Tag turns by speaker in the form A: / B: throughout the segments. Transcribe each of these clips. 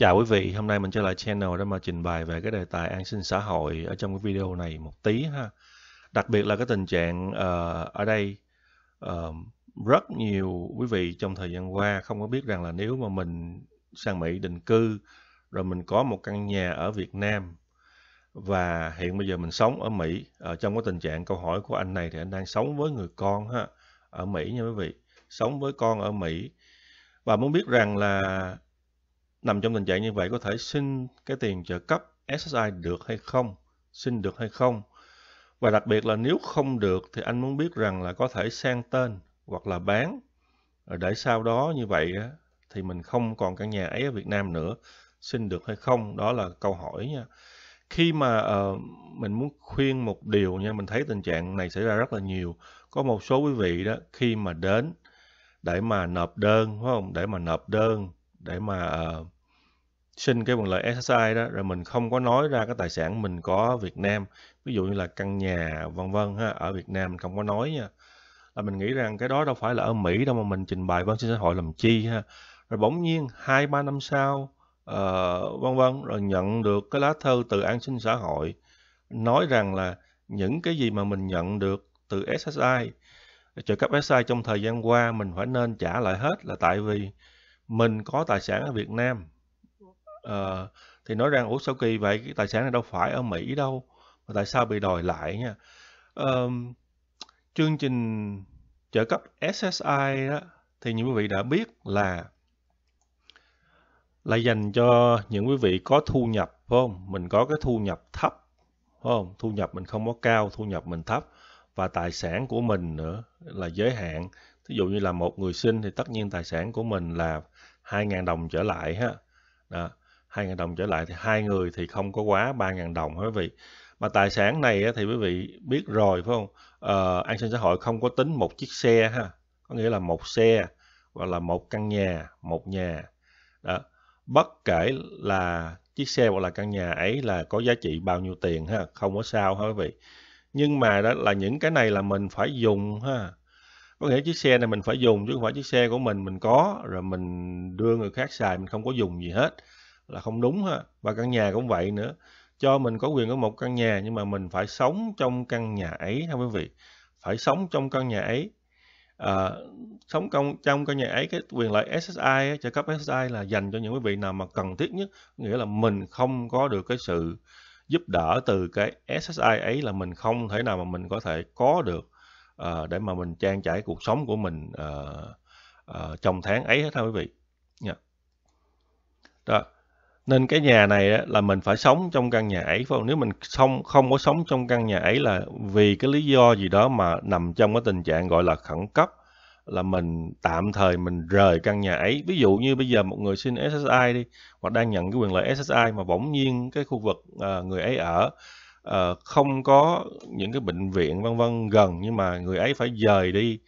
A: Chào quý vị, hôm nay mình trở lại channel để mà trình bày về cái đề tài an sinh xã hội ở trong cái video này một tí ha. Đặc biệt là cái tình trạng uh, ở đây uh, rất nhiều quý vị trong thời gian qua không có biết rằng là nếu mà mình sang Mỹ định cư rồi mình có một căn nhà ở Việt Nam và hiện bây giờ mình sống ở Mỹ ở ờ, trong cái tình trạng câu hỏi của anh này thì anh đang sống với người con ha ở Mỹ nha quý vị, sống với con ở Mỹ và muốn biết rằng là nằm trong tình trạng như vậy có thể xin cái tiền trợ cấp SSI được hay không, xin được hay không. Và đặc biệt là nếu không được thì anh muốn biết rằng là có thể sang tên hoặc là bán để sau đó như vậy thì mình không còn căn nhà ấy ở Việt Nam nữa xin được hay không đó là câu hỏi nha khi mà uh, mình muốn khuyên một điều nha mình thấy tình trạng này xảy ra rất là nhiều có một số quý vị đó khi mà đến để mà nộp đơn phải không để mà nộp đơn để mà uh, xin cái quyền lợi SSI đó rồi mình không có nói ra cái tài sản mình có Việt Nam ví dụ như là căn nhà vân vân ha ở Việt Nam mình không có nói nha là mình nghĩ rằng cái đó đâu phải là ở Mỹ đâu mà mình trình bày văn sinh xã hội làm chi ha rồi bỗng nhiên hai ba năm sau uh, vân vân rồi nhận được cái lá thư từ an sinh xã hội nói rằng là những cái gì mà mình nhận được từ SSI trợ cấp SSI trong thời gian qua mình phải nên trả lại hết là tại vì mình có tài sản ở Việt Nam à, thì nói rằng ủa sao kỳ vậy cái tài sản này đâu phải ở Mỹ đâu mà tại sao bị đòi lại nha à, chương trình trợ cấp SSI đó thì những quý vị đã biết là là dành cho những quý vị có thu nhập phải không mình có cái thu nhập thấp phải không thu nhập mình không có cao thu nhập mình thấp và tài sản của mình nữa là giới hạn ví dụ như là một người sinh thì tất nhiên tài sản của mình là 2.000 đồng trở lại ha. Đó, 2.000 đồng trở lại thì hai người thì không có quá 3.000 đồng hả quý vị. Mà tài sản này thì quý vị biết rồi phải không? Ờ, an sinh xã hội không có tính một chiếc xe ha. Có nghĩa là một xe hoặc là một căn nhà, một nhà. Đó. Bất kể là chiếc xe hoặc là căn nhà ấy là có giá trị bao nhiêu tiền ha, không có sao hả quý vị. Nhưng mà đó là những cái này là mình phải dùng ha có nghĩa chiếc xe này mình phải dùng chứ không phải chiếc xe của mình mình có rồi mình đưa người khác xài mình không có dùng gì hết là không đúng ha và căn nhà cũng vậy nữa cho mình có quyền có một căn nhà nhưng mà mình phải sống trong căn nhà ấy ha quý vị phải sống trong căn nhà ấy à, sống trong trong căn nhà ấy cái quyền lợi SSI trợ cấp SSI là dành cho những quý vị nào mà cần thiết nhất nghĩa là mình không có được cái sự giúp đỡ từ cái SSI ấy là mình không thể nào mà mình có thể có được à, để mà mình trang trải cuộc sống của mình à, à, trong tháng ấy hết ha quý vị nha dạ. đó nên cái nhà này á, là mình phải sống trong căn nhà ấy phải không? Nếu mình không không có sống trong căn nhà ấy là vì cái lý do gì đó mà nằm trong cái tình trạng gọi là khẩn cấp là mình tạm thời mình rời căn nhà ấy. Ví dụ như bây giờ một người xin SSI đi hoặc đang nhận cái quyền lợi SSI mà bỗng nhiên cái khu vực à, người ấy ở Ờ, không có những cái bệnh viện vân vân gần nhưng mà người ấy phải dời đi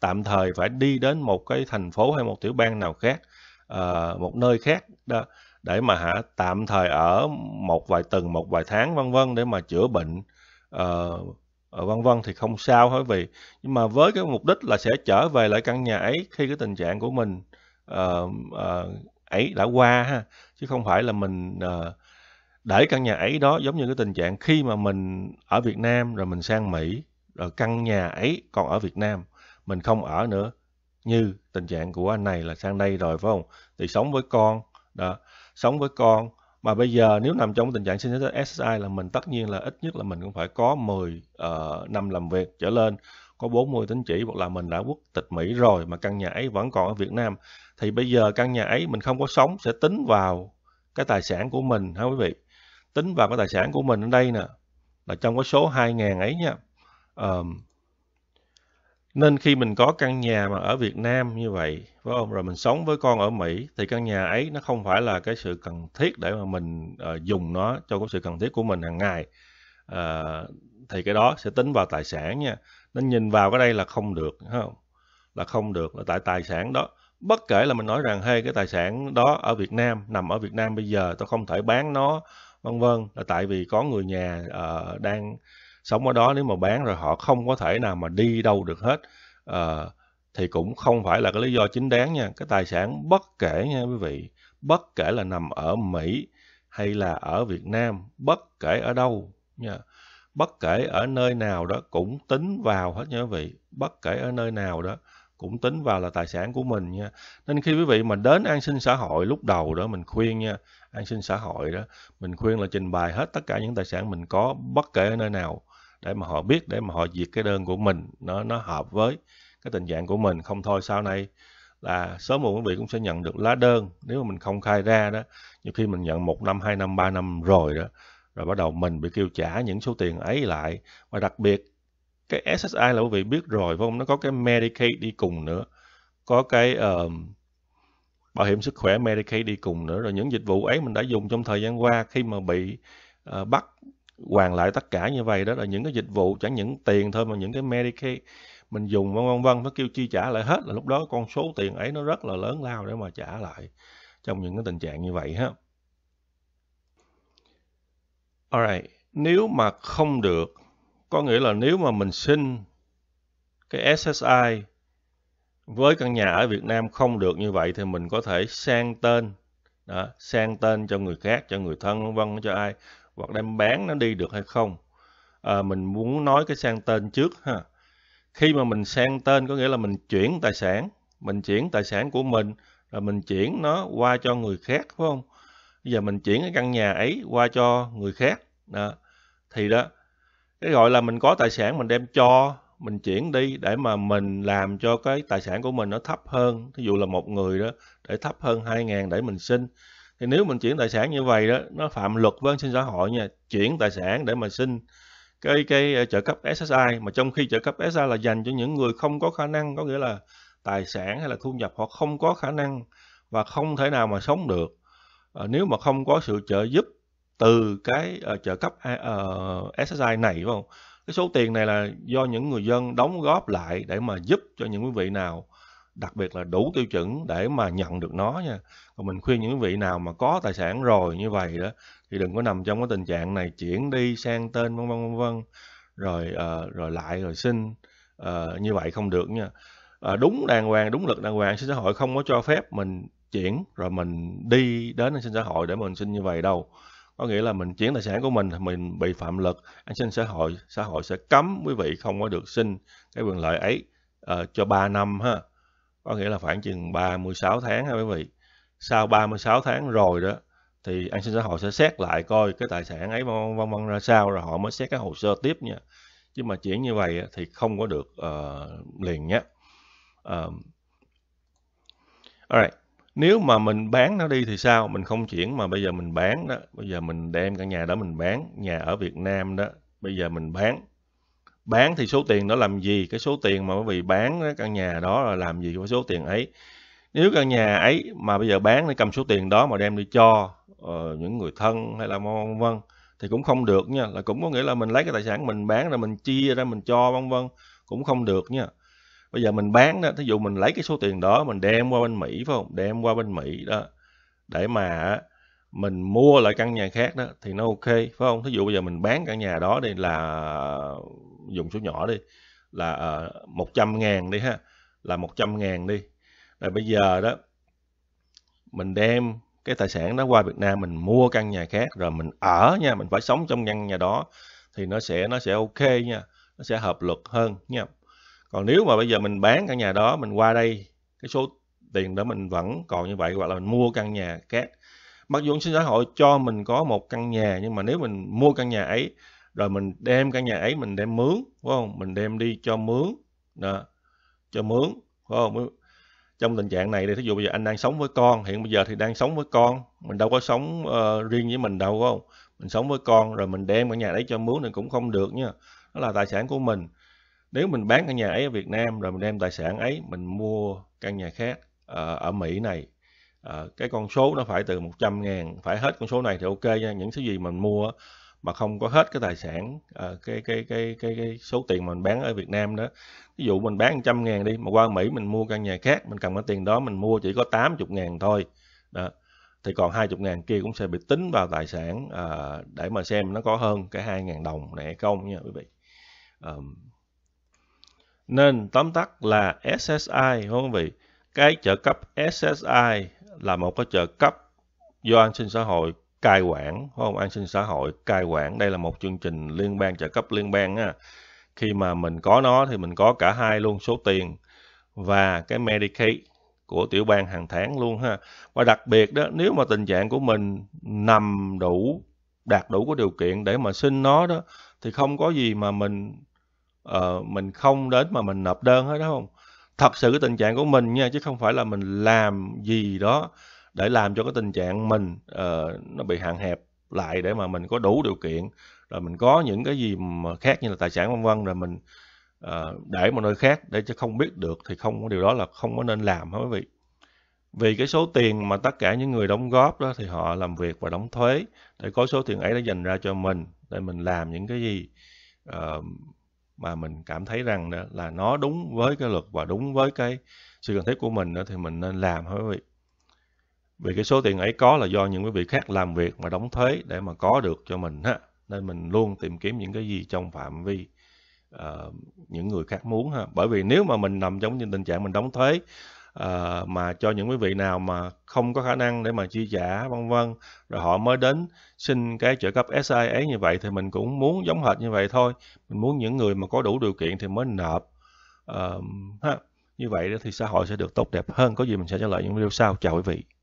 A: tạm thời phải đi đến một cái thành phố hay một tiểu bang nào khác uh, một nơi khác đó để mà hả tạm thời ở một vài tuần một vài tháng vân vân để mà chữa bệnh uh, vân vân thì không sao hết vì nhưng mà với cái mục đích là sẽ trở về lại căn nhà ấy khi cái tình trạng của mình uh, uh, ấy đã qua ha chứ không phải là mình uh, để căn nhà ấy đó giống như cái tình trạng khi mà mình ở Việt Nam rồi mình sang Mỹ rồi căn nhà ấy còn ở Việt Nam mình không ở nữa như tình trạng của anh này là sang đây rồi phải không thì sống với con đó sống với con mà bây giờ nếu nằm trong tình trạng sinh SSI là mình tất nhiên là ít nhất là mình cũng phải có 10 uh, ờ, năm làm việc trở lên có 40 tính chỉ hoặc là mình đã quốc tịch Mỹ rồi mà căn nhà ấy vẫn còn ở Việt Nam thì bây giờ căn nhà ấy mình không có sống sẽ tính vào cái tài sản của mình hả quý vị tính vào cái tài sản của mình ở đây nè là trong cái số 2.000 ấy nha um, nên khi mình có căn nhà mà ở Việt Nam như vậy phải không rồi mình sống với con ở Mỹ thì căn nhà ấy nó không phải là cái sự cần thiết để mà mình uh, dùng nó cho cái sự cần thiết của mình hàng ngày uh, thì cái đó sẽ tính vào tài sản nha nên nhìn vào cái đây là không được không là không được là tại tài sản đó bất kể là mình nói rằng hay cái tài sản đó ở Việt Nam nằm ở Việt Nam bây giờ tôi không thể bán nó vân vân là tại vì có người nhà uh, đang sống ở đó nếu mà bán rồi họ không có thể nào mà đi đâu được hết uh, thì cũng không phải là cái lý do chính đáng nha cái tài sản bất kể nha quý vị bất kể là nằm ở Mỹ hay là ở Việt Nam bất kể ở đâu nha bất kể ở nơi nào đó cũng tính vào hết nha quý vị bất kể ở nơi nào đó cũng tính vào là tài sản của mình nha nên khi quý vị mà đến an sinh xã hội lúc đầu đó mình khuyên nha an sinh xã hội đó mình khuyên là trình bày hết tất cả những tài sản mình có bất kể ở nơi nào để mà họ biết để mà họ duyệt cái đơn của mình nó nó hợp với cái tình trạng của mình không thôi sau này là sớm muộn quý vị cũng sẽ nhận được lá đơn nếu mà mình không khai ra đó nhiều khi mình nhận một năm hai năm ba năm rồi đó rồi bắt đầu mình bị kêu trả những số tiền ấy lại và đặc biệt cái SSI là quý vị biết rồi phải không nó có cái Medicaid đi cùng nữa có cái uh, bảo hiểm sức khỏe Medicaid đi cùng nữa rồi những dịch vụ ấy mình đã dùng trong thời gian qua khi mà bị uh, bắt hoàn lại tất cả như vậy đó là những cái dịch vụ chẳng những tiền thôi mà những cái Medicaid mình dùng vân vân vân nó kêu chi trả lại hết là lúc đó con số tiền ấy nó rất là lớn lao để mà trả lại trong những cái tình trạng như vậy ha. Alright, nếu mà không được có nghĩa là nếu mà mình xin cái SSI với căn nhà ở Việt Nam không được như vậy thì mình có thể sang tên đó, sang tên cho người khác cho người thân vân cho ai hoặc đem bán nó đi được hay không à, mình muốn nói cái sang tên trước ha khi mà mình sang tên có nghĩa là mình chuyển tài sản mình chuyển tài sản của mình rồi mình chuyển nó qua cho người khác phải không bây giờ mình chuyển cái căn nhà ấy qua cho người khác đó. thì đó cái gọi là mình có tài sản mình đem cho mình chuyển đi để mà mình làm cho cái tài sản của mình nó thấp hơn ví dụ là một người đó để thấp hơn 2.000 để mình xin thì nếu mình chuyển tài sản như vậy đó nó phạm luật với sinh xã hội nha chuyển tài sản để mà xin cái cái ờ, trợ cấp SSI mà trong khi trợ cấp SSI là dành cho những người không có khả năng có nghĩa là tài sản hay là thu nhập họ không có khả năng và không thể nào mà sống được à, nếu mà không có sự trợ giúp từ cái uh, trợ cấp uh, SSI này phải không cái số tiền này là do những người dân đóng góp lại để mà giúp cho những quý vị nào đặc biệt là đủ tiêu chuẩn để mà nhận được nó nha còn mình khuyên những quý vị nào mà có tài sản rồi như vậy đó thì đừng có nằm trong cái tình trạng này chuyển đi sang tên vân vân vân rồi uh, rồi lại rồi xin uh, như vậy không được nha uh, đúng đàng hoàng đúng lực đàng hoàng xin xã hội không có cho phép mình chuyển rồi mình đi đến xin xã hội để mình xin như vậy đâu có nghĩa là mình chuyển tài sản của mình mình bị phạm luật an sinh xã hội xã hội sẽ cấm quý vị không có được xin cái quyền lợi ấy uh, cho 3 năm ha có nghĩa là khoảng chừng 36 tháng ha quý vị sau 36 tháng rồi đó thì an sinh xã hội sẽ xét lại coi cái tài sản ấy vân vân ra sao rồi họ mới xét cái hồ sơ tiếp nha chứ mà chuyển như vậy thì không có được uh, liền nhé um, alright nếu mà mình bán nó đi thì sao mình không chuyển mà bây giờ mình bán đó bây giờ mình đem căn nhà đó mình bán nhà ở Việt Nam đó bây giờ mình bán bán thì số tiền đó làm gì cái số tiền mà quý vị bán đó, căn nhà đó là làm gì với số tiền ấy nếu căn nhà ấy mà bây giờ bán để cầm số tiền đó mà đem đi cho uh, những người thân hay là vân vân thì cũng không được nha là cũng có nghĩa là mình lấy cái tài sản mình bán rồi mình chia ra mình cho vân vân cũng không được nha bây giờ mình bán đó thí dụ mình lấy cái số tiền đó mình đem qua bên mỹ phải không đem qua bên mỹ đó để mà mình mua lại căn nhà khác đó thì nó ok phải không thí dụ bây giờ mình bán căn nhà đó đi là dùng số nhỏ đi là ờ, một trăm ngàn đi ha là một trăm ngàn đi rồi bây giờ đó mình đem cái tài sản đó qua Việt Nam mình mua căn nhà khác rồi mình ở nha mình phải sống trong căn nhà đó thì nó sẽ nó sẽ ok nha nó sẽ hợp luật hơn nha còn nếu mà bây giờ mình bán căn nhà đó mình qua đây cái số tiền đó mình vẫn còn như vậy hoặc là mình mua căn nhà khác mặc dù sinh xã hội cho mình có một căn nhà nhưng mà nếu mình mua căn nhà ấy rồi mình đem căn nhà ấy mình đem mướn phải không mình đem đi cho mướn đó, cho mướn phải không trong tình trạng này thì thí dụ bây giờ anh đang sống với con hiện bây giờ thì đang sống với con mình đâu có sống uh, riêng với mình đâu phải không mình sống với con rồi mình đem căn nhà đấy cho mướn thì cũng không được nha đó là tài sản của mình nếu mình bán căn nhà ấy ở Việt Nam rồi mình đem tài sản ấy mình mua căn nhà khác ờ, ở, Mỹ này ờ, cái con số nó phải từ 100 ngàn phải hết con số này thì ok nha những thứ gì mình mua mà không có hết cái tài sản ờ, cái, cái, cái cái cái số tiền mà mình bán ở Việt Nam đó ví dụ mình bán 100 ngàn đi mà qua Mỹ mình mua căn nhà khác mình cần cái tiền đó mình mua chỉ có 80 ngàn thôi đó thì còn 20 ngàn kia cũng sẽ bị tính vào tài sản à, để mà xem nó có hơn cái 2 ngàn đồng này hay không nha quý vị à, nên tóm tắt là SSI, không quý vị? Cái trợ cấp SSI là một cái trợ cấp do an sinh xã hội cai quản, không? An sinh xã hội cai quản. Đây là một chương trình liên bang trợ cấp liên bang á. Khi mà mình có nó thì mình có cả hai luôn số tiền và cái Medicaid của tiểu bang hàng tháng luôn ha. Và đặc biệt đó, nếu mà tình trạng của mình nằm đủ đạt đủ cái điều kiện để mà xin nó đó thì không có gì mà mình uh, mình không đến mà mình nộp đơn hết đúng không thật sự cái tình trạng của mình nha chứ không phải là mình làm gì đó để làm cho cái tình trạng mình uh, nó bị hạn hẹp lại để mà mình có đủ điều kiện rồi mình có những cái gì mà khác như là tài sản vân vân rồi mình uh, để một nơi khác để cho không biết được thì không có điều đó là không có nên làm hả quý vị vì cái số tiền mà tất cả những người đóng góp đó thì họ làm việc và đóng thuế để có số tiền ấy để dành ra cho mình để mình làm những cái gì uh, mà mình cảm thấy rằng đó là nó đúng với cái luật và đúng với cái sự cần thiết của mình đó, thì mình nên làm hả quý vị vì cái số tiền ấy có là do những quý vị khác làm việc mà đóng thuế để mà có được cho mình ha nên mình luôn tìm kiếm những cái gì trong phạm vi uh, những người khác muốn ha bởi vì nếu mà mình nằm trong tình trạng mình đóng thuế uh, mà cho những quý vị nào mà không có khả năng để mà chi trả vân vân rồi họ mới đến xin cái trợ cấp SIA như vậy thì mình cũng muốn giống hệt như vậy thôi mình muốn những người mà có đủ điều kiện thì mới nộp uh, ha. như vậy thì xã hội sẽ được tốt đẹp hơn có gì mình sẽ trả lời những video sau chào quý vị